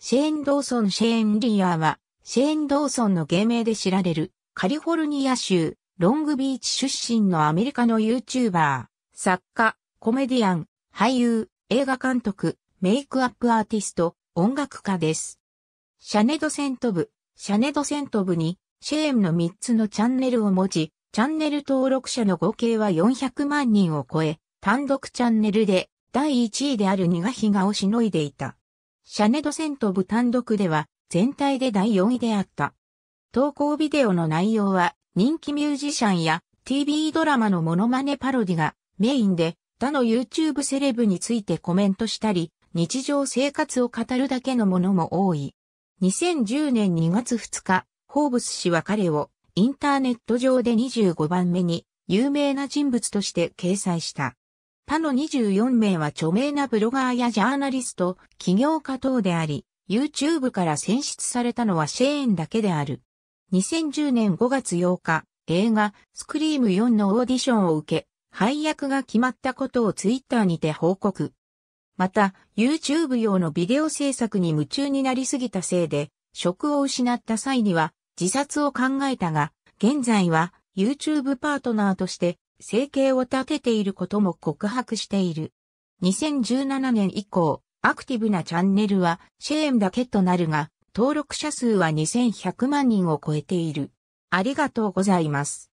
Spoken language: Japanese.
シェーン・ドーソン・シェーン・リアーは、シェーン・ドーソンの芸名で知られる、カリフォルニア州、ロングビーチ出身のアメリカの YouTuber、作家、コメディアン、俳優、映画監督、メイクアップアーティスト、音楽家です。シャネドセント部、シャネドセント部に、シェーンの3つのチャンネルを持ち、チャンネル登録者の合計は400万人を超え、単独チャンネルで第1位であるニガヒガをしのいでいた。シャネドセント部単独では全体で第4位であった。投稿ビデオの内容は人気ミュージシャンや TV ドラマのモノマネパロディがメインで他の YouTube セレブについてコメントしたり、日常生活を語るだけのものも多い。2010年2月2日、ホーブス氏は彼をインターネット上で25番目に有名な人物として掲載した。他の24名は著名なブロガーやジャーナリスト、起業家等であり、YouTube から選出されたのはシェーンだけである。2010年5月8日、映画、スクリーム4のオーディションを受け、配役が決まったことをツイッターにて報告。また、YouTube 用のビデオ制作に夢中になりすぎたせいで、職を失った際には自殺を考えたが、現在は YouTube パートナーとして生計を立てていることも告白している。2017年以降、アクティブなチャンネルはシェーンだけとなるが、登録者数は2100万人を超えている。ありがとうございます。